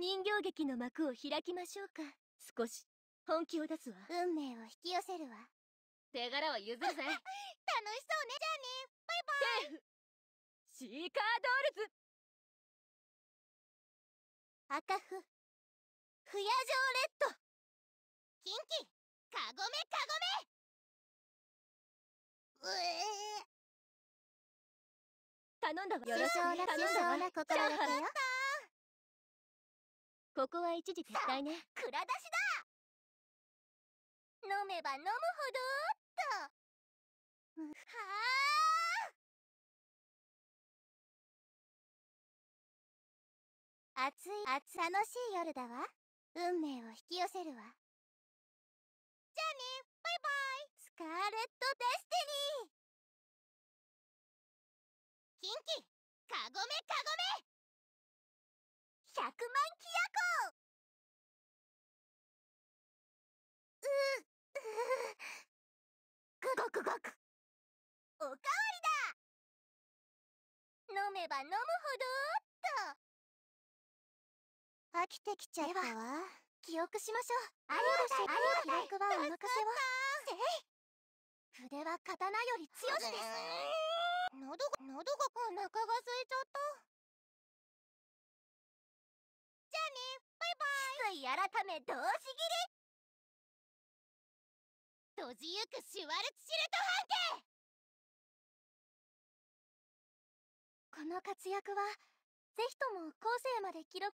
人形劇の幕を開きましょうか少し本気を出すわ運命を引き寄せるわ手柄は譲るぜ 楽しそうねじゃあねバイバイセーフシーカードールズ赤フヤジョーレッドキンキカゴメカゴメうえー、頼んだわよろしくお願いしま頼んだわ心がけよここは一時撤退ね蔵出しだ飲めば飲むほどっと、うん、はあ暑い暑楽しい夜だわ運命を引き寄せるわじゃあねバイバイスカーレット・デスティニーキンキカゴメカゴメ100万キヤコくごくおかわりだ飲めば飲むほどっと飽きてきちゃったわ記憶しましょうあお任せをせい筆は刀より強しです喉が喉がが空いちゃったじゃあねバイバイい改め同切り閉じゆくシュワルツシルト半径この活躍はぜひとも後世まで記録